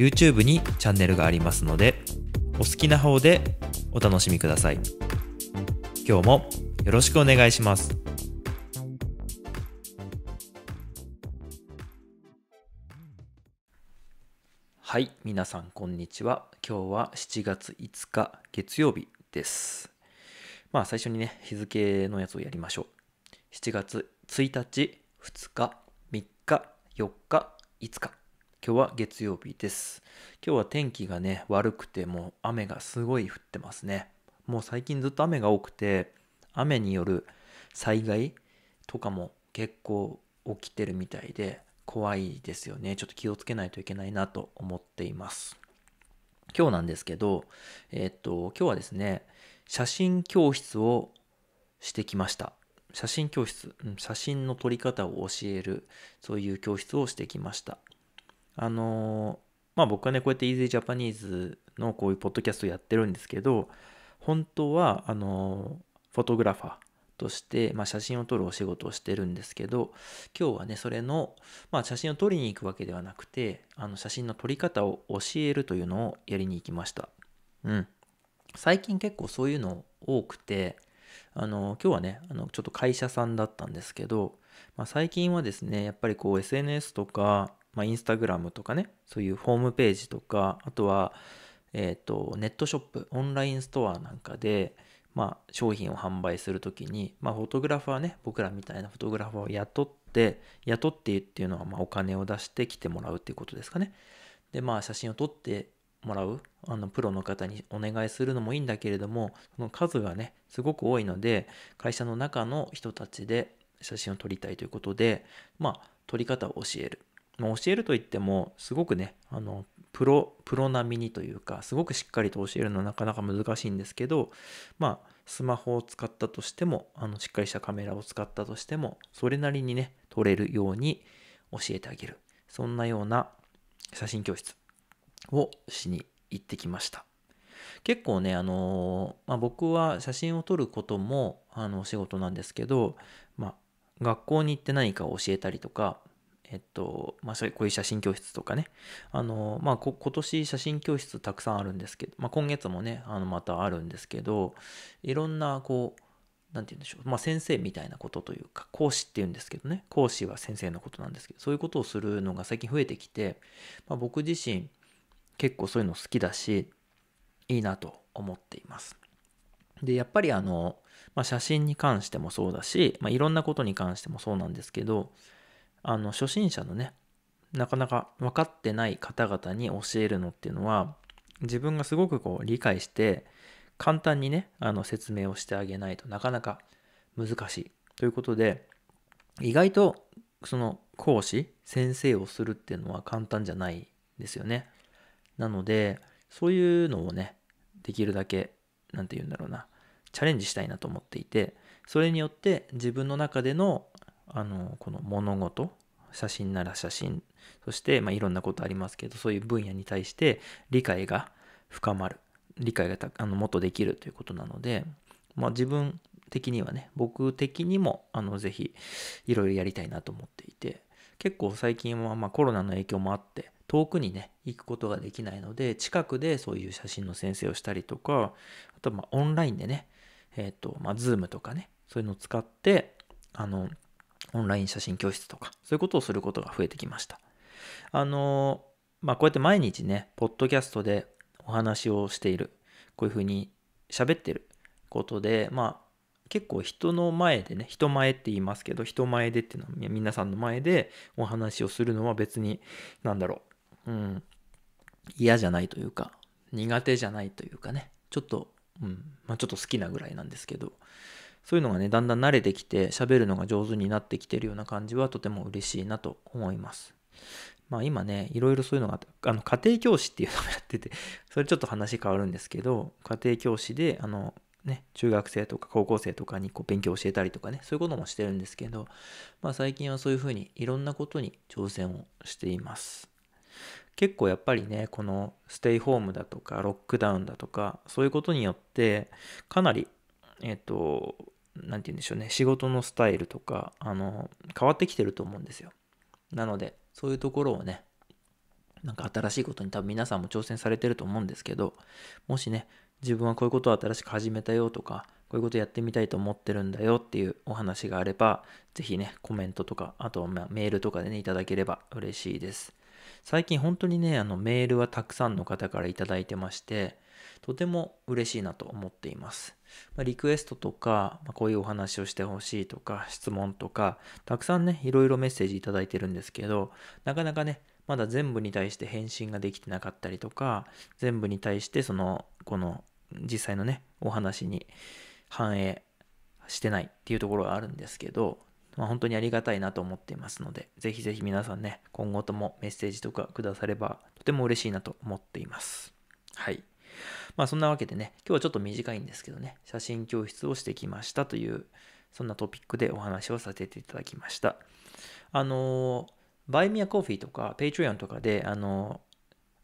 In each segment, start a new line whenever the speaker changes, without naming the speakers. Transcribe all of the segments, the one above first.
YouTube にチャンネルがありますので、お好きな方でお楽しみください。今日もよろしくお願いします。はい、皆さんこんにちは。今日は7月5日月曜日です。まあ最初にね、日付のやつをやりましょう。7月1日、2日、3日、4日、5日。今日は月曜日です。今日は天気がね、悪くてもう雨がすごい降ってますね。もう最近ずっと雨が多くて、雨による災害とかも結構起きてるみたいで怖いですよね。ちょっと気をつけないといけないなと思っています。今日なんですけど、えー、っと、今日はですね、写真教室をしてきました。写真教室、写真の撮り方を教える、そういう教室をしてきました。あのまあ僕はね、こうやって Easy Japanese のこういうポッドキャストやってるんですけど、本当は、あのフォトグラファーとして、まあ、写真を撮るお仕事をしてるんですけど、今日はね、それの、まあ、写真を撮りに行くわけではなくて、あの写真の撮り方を教えるというのをやりに行きました。うん。最近結構そういうの多くて、あの今日はねあのちょっと会社さんだったんですけど、まあ、最近はですねやっぱりこう SNS とかまあ、インスタグラムとかね、そういうホームページとか、あとは、えっ、ー、と、ネットショップ、オンラインストアなんかで、まあ、商品を販売するときに、まあ、フォトグラファーね、僕らみたいなフォトグラファーを雇って、雇ってっていうのは、まあ、お金を出して来てもらうっていうことですかね。で、まあ、写真を撮ってもらう、あの、プロの方にお願いするのもいいんだけれども、その数がね、すごく多いので、会社の中の人たちで写真を撮りたいということで、まあ、撮り方を教える。まあ、教えるといってもすごくねあのプロプロ並みにというかすごくしっかりと教えるのはなかなか難しいんですけどまあスマホを使ったとしてもあのしっかりしたカメラを使ったとしてもそれなりにね撮れるように教えてあげるそんなような写真教室をしに行ってきました結構ねあのー、まあ、僕は写真を撮ることもあの仕事なんですけど、まあ、学校に行って何かを教えたりとかえっと、まあ、こういう写真教室とかね、あの、まあ、今年写真教室たくさんあるんですけど、まあ、今月もね、あの、またあるんですけど、いろんな、こう、何て言うんでしょう、まあ、先生みたいなことというか講師っていうんですけどね講師は先生のことなんですけどそういうことをするのが最近増えてきて、まあ、僕自身結構そういうの好きだしいいなと思っています。でやっぱりあの、まあ、写真に関してもそうだし、まあ、いろんなことに関してもそうなんですけどあの初心者のねなかなか分かってない方々に教えるのっていうのは自分がすごくこう理解して簡単にねあの説明をしてあげないとなかなか難しいということで意外とその講師先生をするっていうのは簡単じゃないですよねなのでそういうのをねできるだけ何て言うんだろうなチャレンジしたいなと思っていてそれによって自分の中でのあのこの物事写真なら写真そして、まあ、いろんなことありますけどそういう分野に対して理解が深まる理解があのもっとできるということなので、まあ、自分的にはね僕的にもあのぜひいろいろやりたいなと思っていて結構最近はまあコロナの影響もあって遠くにね行くことができないので近くでそういう写真の先生をしたりとかあとまあオンラインでねえっ、ー、とまあ Zoom とかねそういうのを使ってあのオンライン写真教室とか、そういうことをすることが増えてきました。あの、まあ、こうやって毎日ね、ポッドキャストでお話をしている、こういうふうに喋ってることで、まあ、結構人の前でね、人前って言いますけど、人前でっていうのは皆さんの前でお話をするのは別に、なんだろう、うん、嫌じゃないというか、苦手じゃないというかね、ちょっと、うん、まあ、ちょっと好きなぐらいなんですけど、そういうのがね、だんだん慣れてきて、喋るのが上手になってきてるような感じはとても嬉しいなと思います。まあ今ね、いろいろそういうのがあって、あの、家庭教師っていうのをやってて、それちょっと話変わるんですけど、家庭教師で、あの、ね、中学生とか高校生とかにこう勉強教えたりとかね、そういうこともしてるんですけど、まあ最近はそういうふうにいろんなことに挑戦をしています。結構やっぱりねこのステイホームだとかロックダウンだとかそういうことによってかなりえっ、ー、と、何て言うんでしょうね、仕事のスタイルとか、あの、変わってきてると思うんですよ。なので、そういうところをね、なんか新しいことに多分皆さんも挑戦されてると思うんですけど、もしね、自分はこういうことを新しく始めたよとか、こういうことやってみたいと思ってるんだよっていうお話があれば、ぜひね、コメントとか、あとはメールとかでね、いただければ嬉しいです。最近本当にね、あのメールはたくさんの方から頂いてまして、とても嬉しいなと思っています。まリクエストとか、まこういうお話をしてほしいとか、質問とか、たくさんね、いろいろメッセージいただいてるんですけど、なかなかね、まだ全部に対して返信ができてなかったりとか、全部に対してその、この実際のね、お話に反映してないっていうところがあるんですけど、まあ、本当にありがたいなと思っていますので、ぜひぜひ皆さんね、今後ともメッセージとかくださればとても嬉しいなと思っています。はい。まあそんなわけでね、今日はちょっと短いんですけどね、写真教室をしてきましたという、そんなトピックでお話をさせていただきました。あのバイミアコーヒーとか、ペイトリアンとかで、あの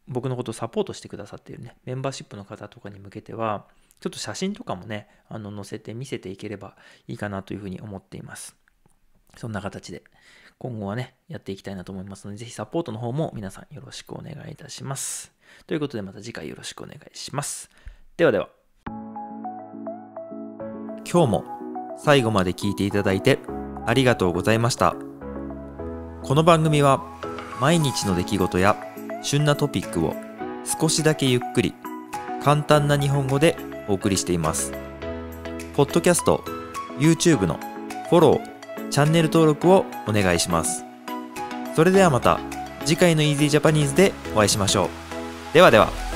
僕のことをサポートしてくださっているね、メンバーシップの方とかに向けては、ちょっと写真とかもね、あの載せて見せていければいいかなというふうに思っています。そんな形で今後はね、やっていきたいなと思いますので、ぜひサポートの方も皆さんよろしくお願いいたします。ということでまた次回よろしくお願いします。ではでは。今日も最後まで聞いていただいてありがとうございました。この番組は毎日の出来事や旬なトピックを少しだけゆっくり簡単な日本語でお送りしています。ポッドキャスト、YouTube のフォロー、チャンネル登録をお願いします。それではまた次回の Easy Japanese でお会いしましょう。ではでは。